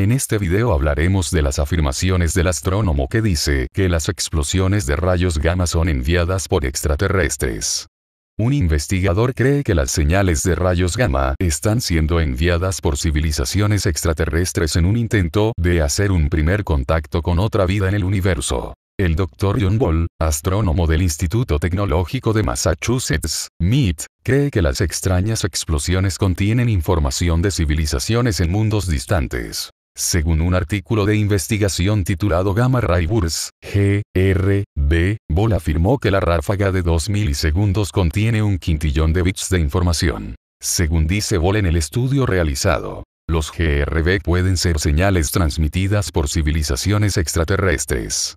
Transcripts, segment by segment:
En este video hablaremos de las afirmaciones del astrónomo que dice que las explosiones de rayos gamma son enviadas por extraterrestres. Un investigador cree que las señales de rayos gamma están siendo enviadas por civilizaciones extraterrestres en un intento de hacer un primer contacto con otra vida en el universo. El Dr. John Ball, astrónomo del Instituto Tecnológico de Massachusetts, MIT, cree que las extrañas explosiones contienen información de civilizaciones en mundos distantes. Según un artículo de investigación titulado Gamma Ray Bursts G.R.B., Boll afirmó que la ráfaga de 2 milisegundos contiene un quintillón de bits de información. Según dice Boll en el estudio realizado, los GRB pueden ser señales transmitidas por civilizaciones extraterrestres.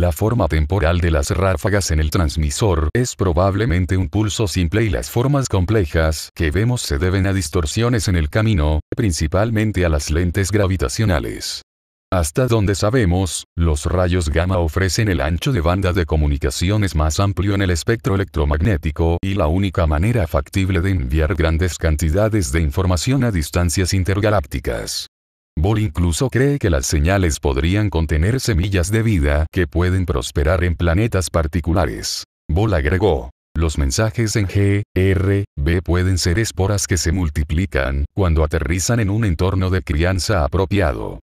La forma temporal de las ráfagas en el transmisor es probablemente un pulso simple y las formas complejas que vemos se deben a distorsiones en el camino, principalmente a las lentes gravitacionales. Hasta donde sabemos, los rayos gamma ofrecen el ancho de banda de comunicaciones más amplio en el espectro electromagnético y la única manera factible de enviar grandes cantidades de información a distancias intergalácticas. Bull incluso cree que las señales podrían contener semillas de vida que pueden prosperar en planetas particulares. Vol agregó, los mensajes en G, R, B pueden ser esporas que se multiplican cuando aterrizan en un entorno de crianza apropiado.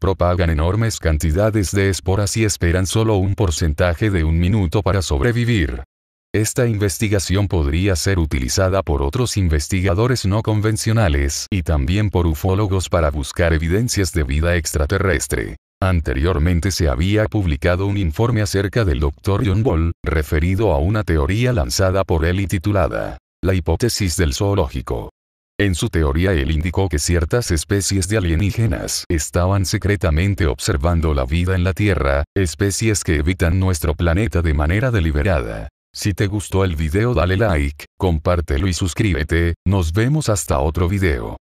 Propagan enormes cantidades de esporas y esperan solo un porcentaje de un minuto para sobrevivir. Esta investigación podría ser utilizada por otros investigadores no convencionales y también por ufólogos para buscar evidencias de vida extraterrestre. Anteriormente se había publicado un informe acerca del Dr. John Ball, referido a una teoría lanzada por él y titulada La hipótesis del zoológico. En su teoría él indicó que ciertas especies de alienígenas estaban secretamente observando la vida en la Tierra, especies que evitan nuestro planeta de manera deliberada. Si te gustó el video dale like, compártelo y suscríbete, nos vemos hasta otro video.